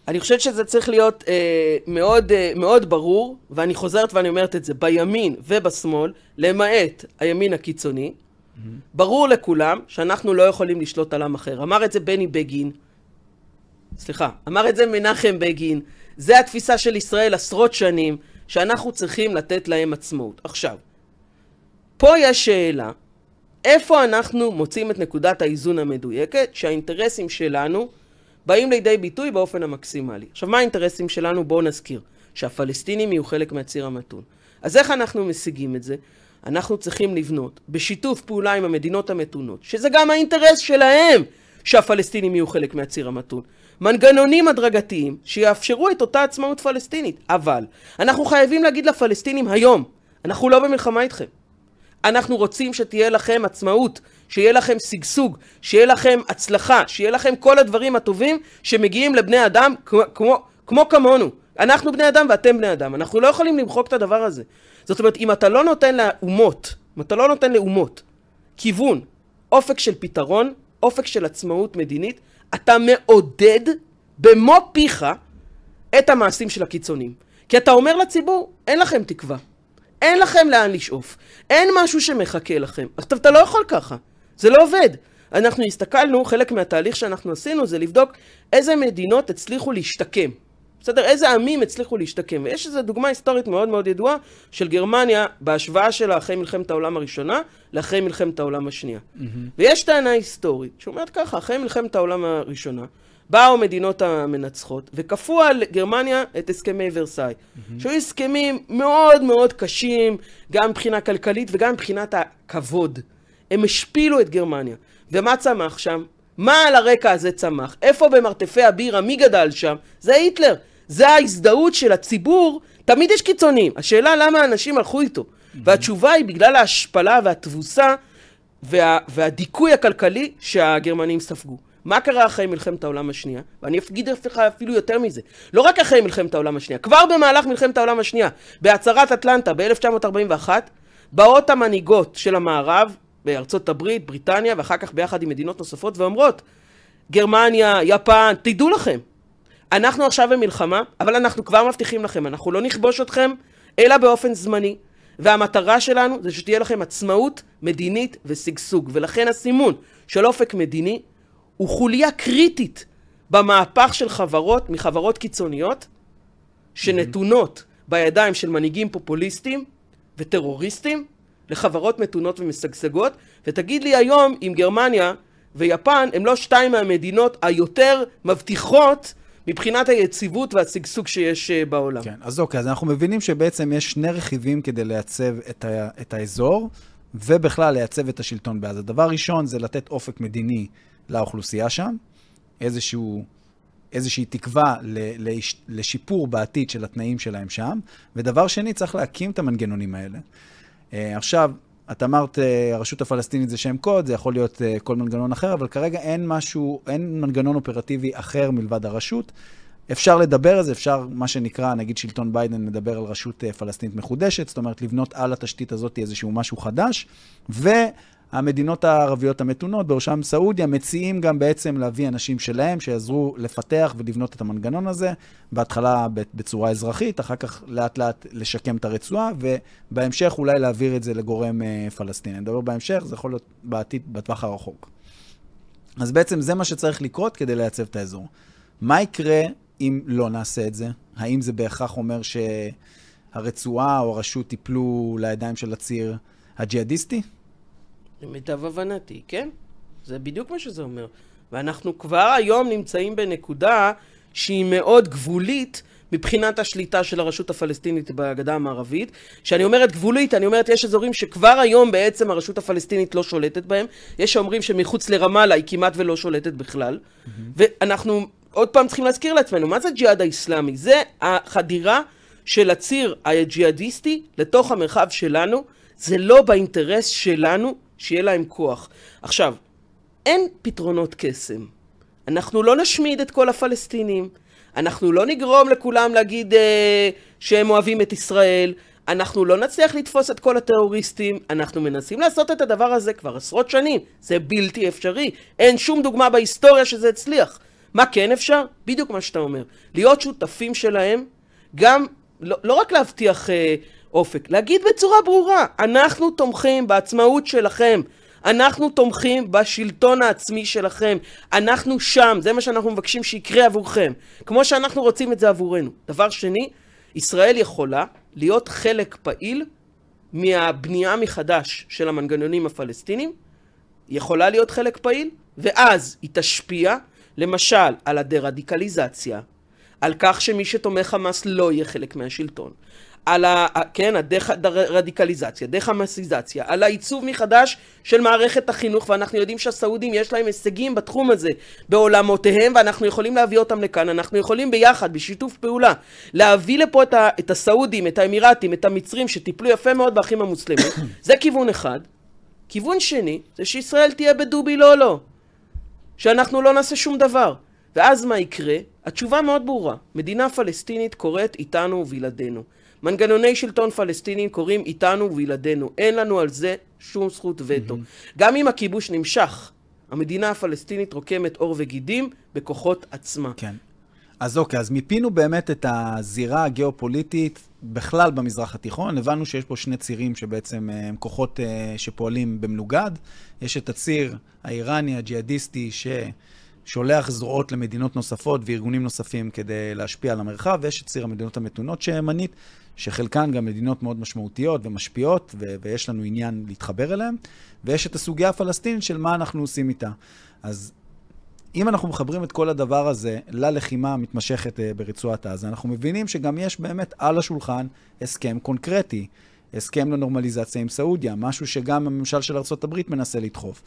אני חושבת שזה צריך להיות אה, מאוד, אה, מאוד ברור, ואני חוזרת ואני אומרת את זה, בימין ובשמאל, למעט הימין הקיצוני, mm-hmm. ברור לכולם שאנחנו לא יכולים לשלוט על עם אחר. אמר את זה בני בגין, סליחה, אמר את זה מנחם בגין, זה התפיסה של ישראל עשרות שנים, שאנחנו צריכים לתת להם עצמאות. עכשיו, פה יש שאלה, איפה אנחנו מוצאים את נקודת האיזון המדויקת, שהאינטרסים שלנו באים לידי ביטוי באופן המקסימלי. עכשיו, מה האינטרסים שלנו? בואו נזכיר, שהפלסטינים יהיו חלק מהציר המתון. אז איך אנחנו משיגים את זה? אנחנו צריכים לבנות בשיתוף פעולה עם המדינות המתונות, שזה גם האינטרס שלהם שהפלסטינים יהיו חלק מהציר המתון. מנגנונים הדרגתיים שיאפשרו את אותה עצמאות פלסטינית. אבל אנחנו חייבים להגיד לפלסטינים היום, אנחנו לא במלחמה איתכם. אנחנו רוצים שתהיה לכם עצמאות, שיהיה לכם שגשוג, שיהיה לכם הצלחה, שיהיה לכם כל הדברים הטובים שמגיעים לבני אדם כמו, כמו, כמו כמונו. אנחנו בני אדם ואתם בני אדם. אנחנו לא יכולים למחוק את הדבר הזה. זאת אומרת, אם אתה לא נותן לאומות, אם אתה לא נותן לאומות כיוון, אופק של פתרון, אופק של עצמאות מדינית, אתה מעודד במו פיך את המעשים של הקיצונים. כי אתה אומר לציבור, אין לכם תקווה. אין לכם לאן לשאוף. אין משהו שמחכה לכם. אז אתה לא יכול ככה. זה לא עובד. אנחנו הסתכלנו, חלק מהתהליך שאנחנו עשינו זה לבדוק איזה מדינות הצליחו להשתקם. בסדר? איזה עמים הצליחו להשתקם? ויש איזו דוגמה היסטורית מאוד מאוד ידועה של גרמניה בהשוואה שלה אחרי מלחמת העולם הראשונה לאחרי מלחמת העולם השנייה. Mm-hmm. ויש טענה היסטורית שאומרת ככה, אחרי מלחמת העולם הראשונה באו מדינות המנצחות וכפו על גרמניה את הסכמי ורסאי, mm-hmm. שהיו הסכמים מאוד מאוד קשים, גם מבחינה כלכלית וגם מבחינת הכבוד. הם השפילו את גרמניה. ומה צמח שם? מה על הרקע הזה צמח? איפה במרתפי הבירה? מי גדל שם? זה היטלר. זה ההזדהות של הציבור. תמיד יש קיצונים. השאלה למה האנשים הלכו איתו. והתשובה היא בגלל ההשפלה והתבוסה וה, והדיכוי הכלכלי שהגרמנים ספגו. מה קרה אחרי מלחמת העולם השנייה? ואני אגיד לך אפילו יותר מזה. לא רק אחרי מלחמת העולם השנייה, כבר במהלך מלחמת העולם השנייה, בהצהרת אטלנטה ב-1941, באות המנהיגות של המערב, בארצות הברית, בריטניה, ואחר כך ביחד עם מדינות נוספות, ואומרות, גרמניה, יפן, תדעו לכם, אנחנו עכשיו במלחמה, אבל אנחנו כבר מבטיחים לכם, אנחנו לא נכבוש אתכם, אלא באופן זמני. והמטרה שלנו זה שתהיה לכם עצמאות מדינית ושגשוג. ולכן הסימון של אופק מדיני הוא חוליה קריטית במהפך של חברות, מחברות קיצוניות, שנתונות בידיים של מנהיגים פופוליסטים וטרוריסטים, לחברות מתונות ומשגשגות, ותגיד לי היום אם גרמניה ויפן הם לא שתיים מהמדינות היותר מבטיחות מבחינת היציבות והשגשוג שיש אה, בעולם. כן, אז אוקיי, אז אנחנו מבינים שבעצם יש שני רכיבים כדי לייצב את, ה- את האזור, ובכלל לייצב את השלטון בעזה. דבר ראשון זה לתת אופק מדיני לאוכלוסייה שם, איזשהו... איזושהי תקווה לשיפור בעתיד של התנאים שלהם שם, ודבר שני, צריך להקים את המנגנונים האלה. Uh, עכשיו, את אמרת, uh, הרשות הפלסטינית זה שם קוד, זה יכול להיות uh, כל מנגנון אחר, אבל כרגע אין משהו, אין מנגנון אופרטיבי אחר מלבד הרשות. אפשר לדבר על זה, אפשר, מה שנקרא, נגיד שלטון ביידן מדבר על רשות פלסטינית מחודשת, זאת אומרת, לבנות על התשתית הזאת איזשהו משהו חדש, ו... המדינות הערביות המתונות, בראשם סעודיה, מציעים גם בעצם להביא אנשים שלהם שיעזרו לפתח ולבנות את המנגנון הזה, בהתחלה בצורה אזרחית, אחר כך לאט לאט לשקם את הרצועה, ובהמשך אולי להעביר את זה לגורם אה, פלסטיני. נדבר בהמשך, זה יכול להיות בעתיד, בטווח הרחוק. אז בעצם זה מה שצריך לקרות כדי לייצב את האזור. מה יקרה אם לא נעשה את זה? האם זה בהכרח אומר שהרצועה או הרשות ייפלו לידיים של הציר הג'יהאדיסטי? למיטב הבנתי, כן. זה בדיוק מה שזה אומר. ואנחנו כבר היום נמצאים בנקודה שהיא מאוד גבולית מבחינת השליטה של הרשות הפלסטינית בגדה המערבית. כשאני אומרת גבולית, אני אומרת יש אזורים שכבר היום בעצם הרשות הפלסטינית לא שולטת בהם. יש שאומרים שמחוץ לרמאללה היא כמעט ולא שולטת בכלל. Mm-hmm. ואנחנו עוד פעם צריכים להזכיר לעצמנו, מה זה ג'יהאד האיסלאמי? זה החדירה של הציר הג'יהאדיסטי לתוך המרחב שלנו. זה לא באינטרס שלנו שיהיה להם כוח. עכשיו, אין פתרונות קסם. אנחנו לא נשמיד את כל הפלסטינים, אנחנו לא נגרום לכולם להגיד אה, שהם אוהבים את ישראל, אנחנו לא נצליח לתפוס את כל הטרוריסטים, אנחנו מנסים לעשות את הדבר הזה כבר עשרות שנים, זה בלתי אפשרי, אין שום דוגמה בהיסטוריה שזה הצליח. מה כן אפשר? בדיוק מה שאתה אומר. להיות שותפים שלהם, גם, לא, לא רק להבטיח אה, אופק. להגיד בצורה ברורה, אנחנו תומכים בעצמאות שלכם. אנחנו תומכים בשלטון העצמי שלכם. אנחנו שם, זה מה שאנחנו מבקשים שיקרה עבורכם. כמו שאנחנו רוצים את זה עבורנו. דבר שני, ישראל יכולה להיות חלק פעיל מהבנייה מחדש של המנגנונים הפלסטינים, יכולה להיות חלק פעיל, ואז היא תשפיע, למשל, על הדה-רדיקליזציה, על כך שמי שתומך חמאס לא יהיה חלק מהשלטון, על ה... כן, הדה-רדיקליזציה, דה-חמאסיזציה, על העיצוב מחדש של מערכת החינוך, ואנחנו יודעים שהסעודים יש להם הישגים בתחום הזה בעולמותיהם, ואנחנו יכולים להביא אותם לכאן. אנחנו יכולים ביחד, בשיתוף פעולה, להביא לפה את, ה... את הסעודים, את האמירתים, את המצרים, שטיפלו יפה מאוד באחים המוסלמים. [COUGHS] זה כיוון אחד. כיוון שני, זה שישראל תהיה בדובי לא לא. שאנחנו לא נעשה שום דבר. ואז מה יקרה? התשובה מאוד ברורה. מדינה פלסטינית קורית איתנו ובלעדינו. מנגנוני שלטון פלסטינים קורים איתנו ובלעדינו. אין לנו על זה שום זכות וטו. Mm-hmm. גם אם הכיבוש נמשך, המדינה הפלסטינית רוקמת עור וגידים בכוחות עצמה. כן. אז אוקיי, אז מיפינו באמת את הזירה הגיאופוליטית בכלל במזרח התיכון. הבנו שיש פה שני צירים שבעצם אה, הם כוחות אה, שפועלים במנוגד. יש את הציר האיראני הג'יהאדיסטי, ש... שולח זרועות למדינות נוספות וארגונים נוספים כדי להשפיע על המרחב, ויש את ציר המדינות המתונות שמנית, שחלקן גם מדינות מאוד משמעותיות ומשפיעות, ו- ויש לנו עניין להתחבר אליהן, ויש את הסוגיה הפלסטינית של מה אנחנו עושים איתה. אז אם אנחנו מחברים את כל הדבר הזה ללחימה המתמשכת אה, ברצועת עזה, אנחנו מבינים שגם יש באמת על השולחן הסכם קונקרטי, הסכם לנורמליזציה עם סעודיה, משהו שגם הממשל של ארה"ב מנסה לדחוף.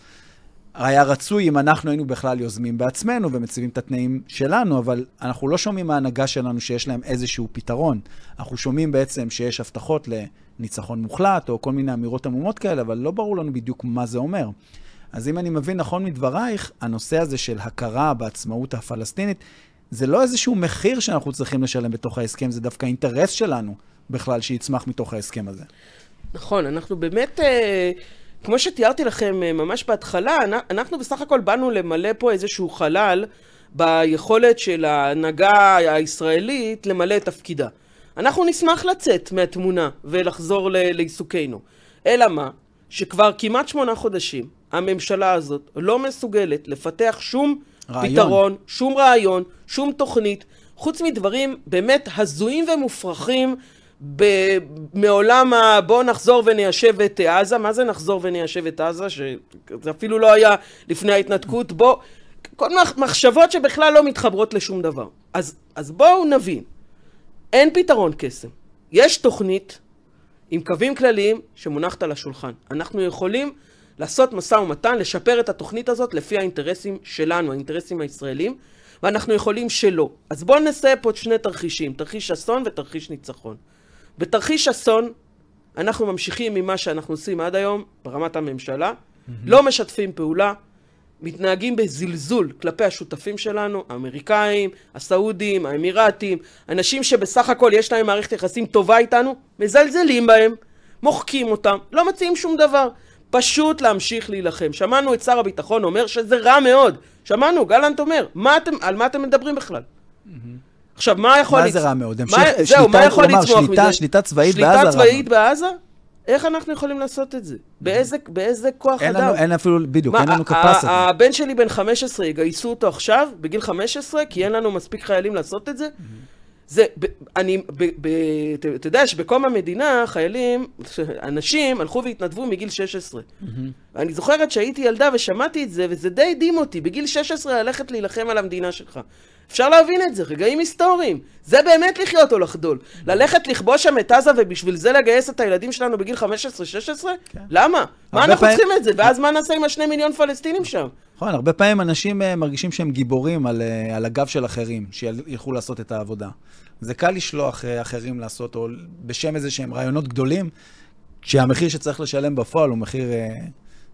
היה רצוי אם אנחנו היינו בכלל יוזמים בעצמנו ומציבים את התנאים שלנו, אבל אנחנו לא שומעים מההנהגה שלנו שיש להם איזשהו פתרון. אנחנו שומעים בעצם שיש הבטחות לניצחון מוחלט, או כל מיני אמירות עמומות כאלה, אבל לא ברור לנו בדיוק מה זה אומר. אז אם אני מבין נכון מדברייך, הנושא הזה של הכרה בעצמאות הפלסטינית, זה לא איזשהו מחיר שאנחנו צריכים לשלם בתוך ההסכם, זה דווקא אינטרס שלנו בכלל שיצמח מתוך ההסכם הזה. נכון, אנחנו באמת... אה... כמו שתיארתי לכם אה, ממש בהתחלה, אנחנו בסך הכל באנו למלא פה איזשהו חלל ביכולת של ההנהגה הישראלית למלא את תפקידה. אנחנו נשמח לצאת מהתמונה ולחזור לעיסוקינו. אלא מה? שכבר כמעט שמונה חודשים הממשלה הזאת לא מסוגלת לפתח שום רעיון. פתרון, שום רעיון, שום תוכנית, חוץ מדברים באמת הזויים ומופרכים ב- מעולם ה... בואו נחזור וניישב את עזה, מה זה נחזור וניישב את עזה? שזה אפילו לא היה לפני ההתנתקות, בואו... כל מיני מחשבות שבכלל לא מתחברות לשום דבר. אז, אז בואו נבין, אין פתרון קסם. יש תוכנית עם קווים כלליים שמונחת על השולחן. אנחנו יכולים לעשות משא ומתן, לשפר את התוכנית הזאת לפי האינטרסים שלנו, האינטרסים הישראלים, ואנחנו יכולים שלא. אז בואו נעשה פה שני תרחישים, תרחיש אסון ותרחיש ניצחון. בתרחיש אסון, אנחנו ממשיכים ממה שאנחנו עושים עד היום ברמת הממשלה, mm-hmm. לא משתפים פעולה, מתנהגים בזלזול כלפי השותפים שלנו, האמריקאים, הסעודים, האמירתים, אנשים שבסך הכל יש להם מערכת יחסים טובה איתנו, מזלזלים בהם, מוחקים אותם, לא מציעים שום דבר. פשוט להמשיך להילחם. שמענו את שר הביטחון אומר שזה רע מאוד. שמענו, גלנט אומר, מה אתם, על מה אתם מדברים בכלל? Mm-hmm. עכשיו, מה יכול... מה זה רע מאוד? המשך, זהו, מה יכול לצמוח מזה? שליטה צבאית בעזה. שליטה צבאית בעזה? איך אנחנו יכולים לעשות את זה? באיזה, באיזה כוח אין אדם? לנו, אין אפילו, בדיוק, מה, אין לנו capacity. הבן שלי בן 15, יגייסו אותו עכשיו, בגיל 15, כי אין לנו מספיק חיילים לעשות את זה. Mm-hmm. זה, ב, אני, אתה יודע שבקום המדינה, חיילים, אנשים הלכו והתנדבו מגיל 16. Mm-hmm. אני זוכרת שהייתי ילדה ושמעתי את זה, וזה די הדהים אותי, בגיל 16 ללכת להילחם על המדינה שלך. אפשר להבין את זה, רגעים היסטוריים. זה באמת לחיות או לחדול. ללכת לכבוש שם את עזה ובשביל זה לגייס את הילדים שלנו בגיל 15-16? כן. למה? מה אנחנו פעמים... צריכים את זה? ואז מה נעשה עם השני מיליון פלסטינים שם? נכון, הרבה פעמים אנשים אה, מרגישים שהם גיבורים על, אה, על הגב של אחרים, שילכו לעשות את העבודה. זה קל לשלוח אה, אחרים לעשות, או בשם איזה שהם רעיונות גדולים, שהמחיר שצריך לשלם בפועל הוא מחיר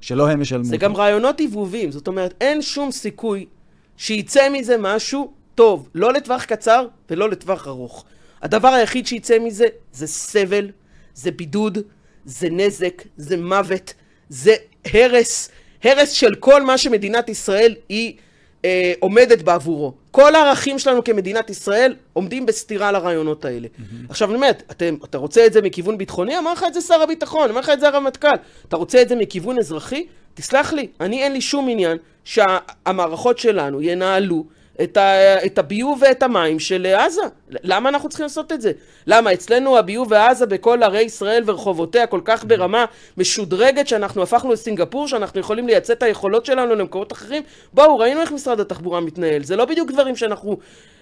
שלא הם ישלמו. זה גם רעיונות עיבובים, זאת אומרת, אין שום סיכוי שיצא מזה משהו טוב, לא לטווח קצר ולא לטווח ארוך. הדבר היחיד שיצא מזה זה סבל, זה בידוד, זה נזק, זה מוות, זה הרס, הרס של כל מה שמדינת ישראל היא אה, עומדת בעבורו. כל הערכים שלנו כמדינת ישראל עומדים בסתירה לרעיונות האלה. Mm-hmm. עכשיו, באמת, אתם, אתה רוצה את זה מכיוון ביטחוני? אמר לך את זה שר הביטחון, אמר לך את זה הרמטכ"ל. אתה רוצה את זה מכיוון אזרחי? תסלח לי, אני אין לי שום עניין שהמערכות שה- שלנו ינהלו את, ה, את הביוב ואת המים של עזה. למה אנחנו צריכים לעשות את זה? למה? אצלנו הביוב ועזה בכל ערי ישראל ורחובותיה כל כך ברמה משודרגת שאנחנו הפכנו לסינגפור, שאנחנו יכולים לייצא את היכולות שלנו למקומות אחרים? בואו, ראינו איך משרד התחבורה מתנהל. זה לא בדיוק דברים שאנחנו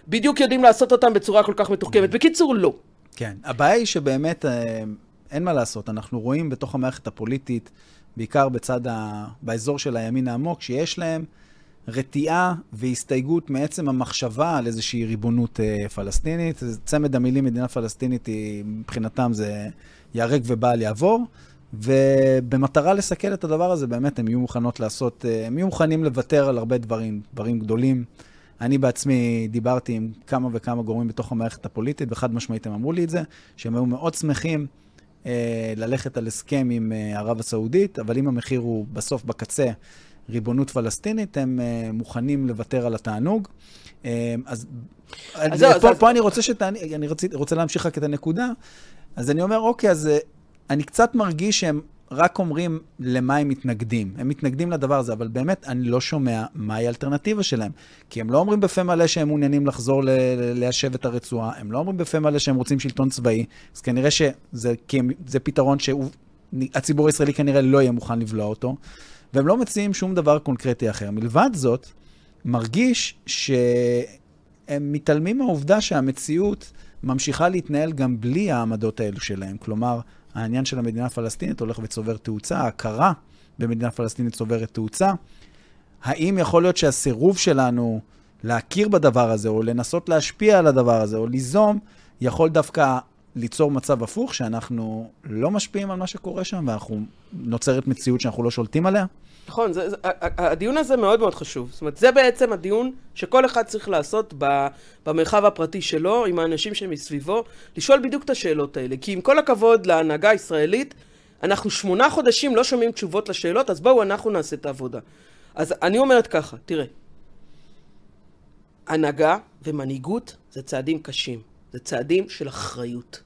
בדיוק יודעים לעשות אותם בצורה כל כך מתוחכמת. בקיצור, לא. כן. הבעיה היא שבאמת, אה, אין מה לעשות. אנחנו רואים בתוך המערכת הפוליטית, בעיקר בצד ה... באזור של הימין העמוק, שיש להם... רתיעה והסתייגות מעצם המחשבה על איזושהי ריבונות אה, פלסטינית. צמד המילים מדינה פלסטינית היא, מבחינתם זה ייהרג ובל יעבור, ובמטרה לסכל את הדבר הזה, באמת הם יהיו מוכנות לעשות, אה, הם יהיו מוכנים לוותר על הרבה דברים, דברים גדולים. אני בעצמי דיברתי עם כמה וכמה גורמים בתוך המערכת הפוליטית, וחד משמעית הם אמרו לי את זה, שהם היו מאוד שמחים אה, ללכת על הסכם עם אה, ערב הסעודית, אבל אם המחיר הוא בסוף בקצה ריבונות פלסטינית, הם uh, מוכנים לוותר על התענוג. Um, אז, אז, אז, פה, אז פה, אני רוצה שתעני, אני רוצה, רוצה להמשיך רק את הנקודה. אז אני אומר, אוקיי, אז uh, אני קצת מרגיש שהם רק אומרים למה הם מתנגדים. הם מתנגדים לדבר הזה, אבל באמת, אני לא שומע מהי האלטרנטיבה שלהם. כי הם לא אומרים בפה מלא שהם מעוניינים לחזור ליישב את הרצועה, הם לא אומרים בפה מלא שהם רוצים שלטון צבאי, אז כנראה שזה הם, פתרון שהציבור הישראלי כנראה לא יהיה מוכן לבלוע אותו. והם לא מציעים שום דבר קונקרטי אחר. מלבד זאת, מרגיש שהם מתעלמים מהעובדה שהמציאות ממשיכה להתנהל גם בלי העמדות האלו שלהם. כלומר, העניין של המדינה הפלסטינית הולך וצובר תאוצה, ההכרה במדינה פלסטינית צוברת תאוצה. האם יכול להיות שהסירוב שלנו להכיר בדבר הזה, או לנסות להשפיע על הדבר הזה, או ליזום, יכול דווקא ליצור מצב הפוך, שאנחנו לא משפיעים על מה שקורה שם, ואנחנו, נוצרת מציאות שאנחנו לא שולטים עליה? נכון, זה, זה, הדיון הזה מאוד מאוד חשוב. זאת אומרת, זה בעצם הדיון שכל אחד צריך לעשות במרחב הפרטי שלו, עם האנשים שמסביבו, לשאול בדיוק את השאלות האלה. כי עם כל הכבוד להנהגה הישראלית, אנחנו שמונה חודשים לא שומעים תשובות לשאלות, אז בואו אנחנו נעשה את העבודה. אז אני אומרת ככה, תראה, הנהגה ומנהיגות זה צעדים קשים. זה צעדים של אחריות.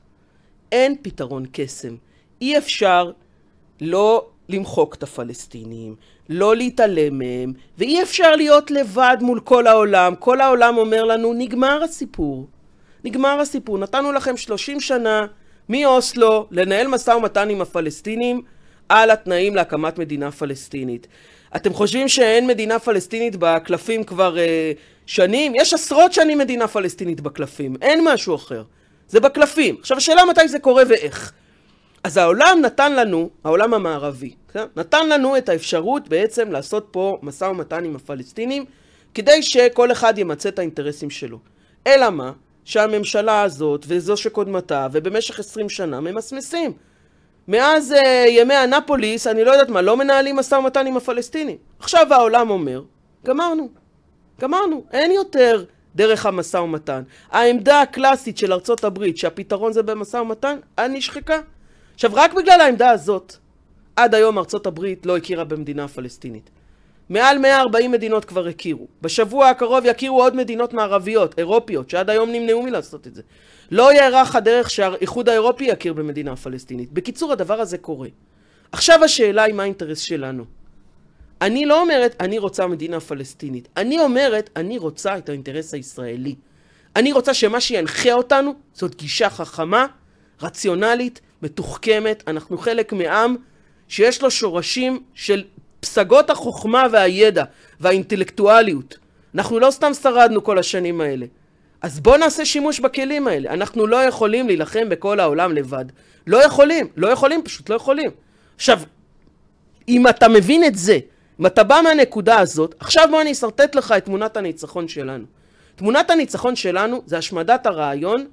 אין פתרון קסם. אי אפשר לא למחוק את הפלסטינים, לא להתעלם מהם, ואי אפשר להיות לבד מול כל העולם. כל העולם אומר לנו, נגמר הסיפור. נגמר הסיפור. נתנו לכם 30 שנה מאוסלו לנהל משא ומתן עם הפלסטינים על התנאים להקמת מדינה פלסטינית. אתם חושבים שאין מדינה פלסטינית בקלפים כבר... אה, שנים, יש עשרות שנים מדינה פלסטינית בקלפים, אין משהו אחר. זה בקלפים. עכשיו השאלה מתי זה קורה ואיך. אז העולם נתן לנו, העולם המערבי, כן? נתן לנו את האפשרות בעצם לעשות פה משא ומתן עם הפלסטינים, כדי שכל אחד ימצה את האינטרסים שלו. אלא מה? שהממשלה הזאת וזו שקודמתה, ובמשך עשרים שנה ממסמסים. מאז uh, ימי אנפוליס, אני לא יודעת מה, לא מנהלים משא ומתן עם הפלסטינים. עכשיו העולם אומר, גמרנו. גמרנו, אין יותר דרך המשא ומתן. העמדה הקלאסית של ארצות הברית, שהפתרון זה במשא ומתן, נשחקה. עכשיו, רק בגלל העמדה הזאת, עד היום ארצות הברית לא הכירה במדינה פלסטינית. מעל 140 מדינות כבר הכירו. בשבוע הקרוב יכירו עוד מדינות מערביות, אירופיות, שעד היום נמנעו מלעשות את זה. לא יארך הדרך שהאיחוד האירופי יכיר במדינה הפלסטינית. בקיצור, הדבר הזה קורה. עכשיו השאלה היא מה האינטרס שלנו. אני לא אומרת, אני רוצה מדינה פלסטינית. אני אומרת, אני רוצה את האינטרס הישראלי. אני רוצה שמה שינחה אותנו זאת גישה חכמה, רציונלית, מתוחכמת. אנחנו חלק מעם שיש לו שורשים של פסגות החוכמה והידע והאינטלקטואליות. אנחנו לא סתם שרדנו כל השנים האלה. אז בואו נעשה שימוש בכלים האלה. אנחנו לא יכולים להילחם בכל העולם לבד. לא יכולים, לא יכולים, פשוט לא יכולים. עכשיו, אם אתה מבין את זה, אם אתה בא מהנקודה הזאת, עכשיו בוא אני אשרטט לך את תמונת הניצחון שלנו. תמונת הניצחון שלנו זה השמדת הרעיון,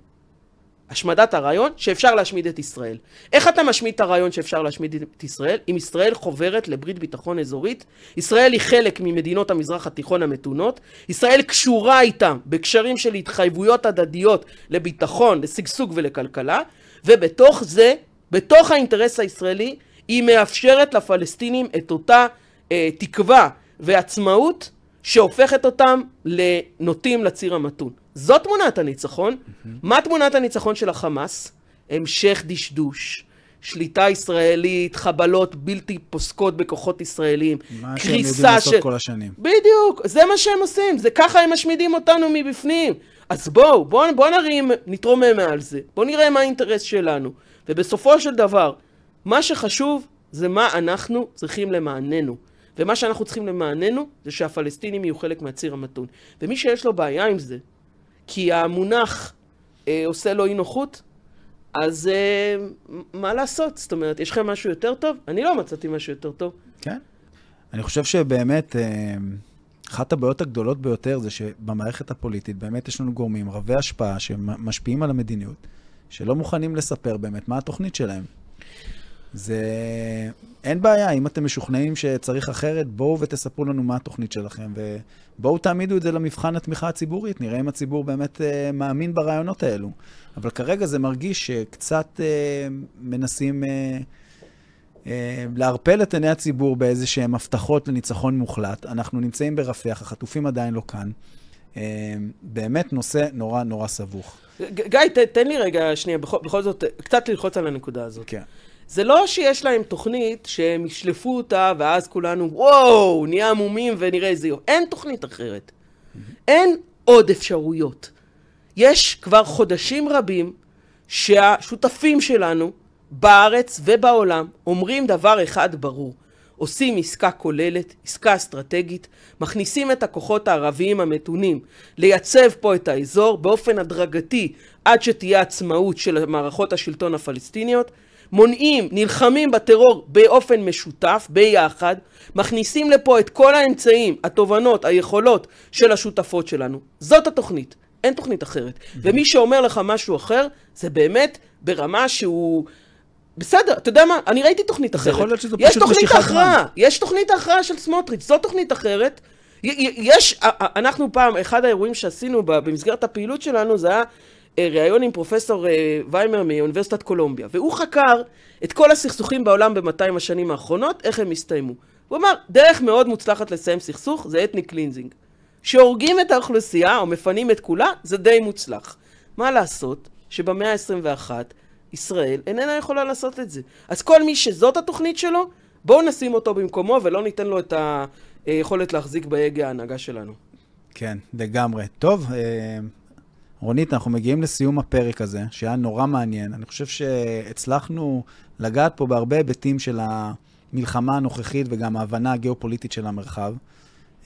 השמדת הרעיון שאפשר להשמיד את ישראל. איך אתה משמיד את הרעיון שאפשר להשמיד את ישראל? אם ישראל חוברת לברית ביטחון אזורית, ישראל היא חלק ממדינות המזרח התיכון המתונות, ישראל קשורה איתם בקשרים של התחייבויות הדדיות לביטחון, לשגשוג ולכלכלה, ובתוך זה, בתוך האינטרס הישראלי, היא מאפשרת לפלסטינים את אותה אה, תקווה ועצמאות שהופכת אותם לנוטים לציר המתון. זו תמונת הניצחון. Mm-hmm. מה תמונת הניצחון של החמאס? המשך דשדוש. שליטה ישראלית, חבלות בלתי פוסקות בכוחות ישראלים, מה שהם יודעים ש... לעשות כל השנים. בדיוק, זה מה שהם עושים, זה ככה הם משמידים אותנו מבפנים. אז בואו, בואו בוא נרים, נתרומם מעל זה, בואו נראה מה האינטרס שלנו. ובסופו של דבר, מה שחשוב זה מה אנחנו צריכים למעננו. ומה שאנחנו צריכים למעננו, זה שהפלסטינים יהיו חלק מהציר המתון. ומי שיש לו בעיה עם זה, כי המונח אה, עושה לו אי נוחות, אז אה, מה לעשות? זאת אומרת, יש לכם משהו יותר טוב? אני לא מצאתי משהו יותר טוב. כן. אני חושב שבאמת, אה, אחת הבעיות הגדולות ביותר זה שבמערכת הפוליטית באמת יש לנו גורמים רבי השפעה שמשפיעים על המדיניות, שלא מוכנים לספר באמת מה התוכנית שלהם. זה... אין בעיה, אם אתם משוכנעים שצריך אחרת, בואו ותספרו לנו מה התוכנית שלכם, ובואו תעמידו את זה למבחן התמיכה הציבורית, נראה אם הציבור באמת אה, מאמין ברעיונות האלו. אבל כרגע זה מרגיש שקצת אה, מנסים אה, אה, לערפל את עיני הציבור באיזה שהן הבטחות לניצחון מוחלט. אנחנו נמצאים ברפיח, החטופים עדיין לא כאן. אה, באמת נושא נורא נורא סבוך. גיא, תן לי רגע, שנייה, בכל, בכל זאת, קצת ללחוץ על הנקודה הזאת. כן. Okay. זה לא שיש להם תוכנית שהם ישלפו אותה ואז כולנו, וואו, נהיה עמומים ונראה איזה יום. אין תוכנית אחרת. אין עוד אפשרויות. יש כבר חודשים רבים שהשותפים שלנו בארץ ובעולם אומרים דבר אחד ברור. עושים עסקה כוללת, עסקה אסטרטגית, מכניסים את הכוחות הערביים המתונים לייצב פה את האזור באופן הדרגתי עד שתהיה עצמאות של מערכות השלטון הפלסטיניות, מונעים, נלחמים בטרור באופן משותף, ביחד, מכניסים לפה את כל האמצעים, התובנות, היכולות של השותפות שלנו. זאת התוכנית, אין תוכנית אחרת. ומי שאומר לך משהו אחר, זה באמת ברמה שהוא... בסדר, אתה יודע מה? אני ראיתי תוכנית אחרת. זה יכול להיות שזו פשוט משיכת זמן. יש תוכנית הכרעה, יש תוכנית הכרעה של סמוטריץ', זו תוכנית אחרת. יש, אנחנו פעם, אחד האירועים שעשינו במסגרת הפעילות שלנו, זה היה אה, ריאיון עם פרופסור אה, ויימר מאוניברסיטת קולומביה, והוא חקר את כל הסכסוכים בעולם ב-200 השנים האחרונות, איך הם הסתיימו. הוא אמר, דרך מאוד מוצלחת לסיים סכסוך זה אתני קלינזינג. שהורגים את האוכלוסייה או מפנים את כולה, זה די מוצלח. מה לעשות שבמאה ה-21 ישראל איננה יכולה לעשות את זה. אז כל מי שזאת התוכנית שלו, בואו נשים אותו במקומו ולא ניתן לו את היכולת להחזיק בהגה ההנהגה שלנו. כן, לגמרי. טוב, אה, רונית, אנחנו מגיעים לסיום הפרק הזה, שהיה נורא מעניין. אני חושב שהצלחנו לגעת פה בהרבה היבטים של המלחמה הנוכחית וגם ההבנה הגיאופוליטית של המרחב.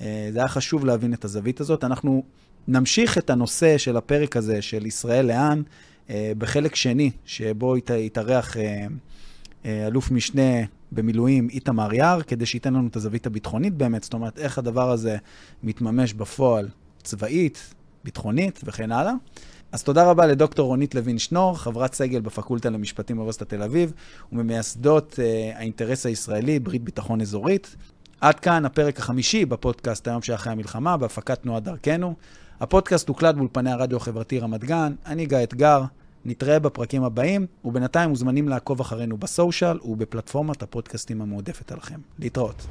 אה, זה היה חשוב להבין את הזווית הזאת. אנחנו נמשיך את הנושא של הפרק הזה, של ישראל לאן, אה, בחלק שני, שבו יתארח אה, אלוף משנה במילואים איתמר יער, כדי שייתן לנו את הזווית הביטחונית באמת, זאת אומרת, איך הדבר הזה מתממש בפועל צבאית, ביטחונית וכן הלאה. אז תודה רבה לדוקטור רונית לוין שנור, חברת סגל בפקולטה למשפטים באוניברסיטת תל אביב, וממייסדות אה, האינטרס הישראלי, ברית ביטחון אזורית. עד כאן הפרק החמישי בפודקאסט היום שאחרי המלחמה, בהפקת תנועת דרכנו. הפודקאסט הוקלט באולפני הרדיו החברתי רמת גן, אני גיא אתגר, נתראה בפרקים הבאים, ובינתיים מוזמנים לעקוב אחרינו בסושיאל ובפלטפורמת הפודקאסטים המועדפת עליכם. להתראות.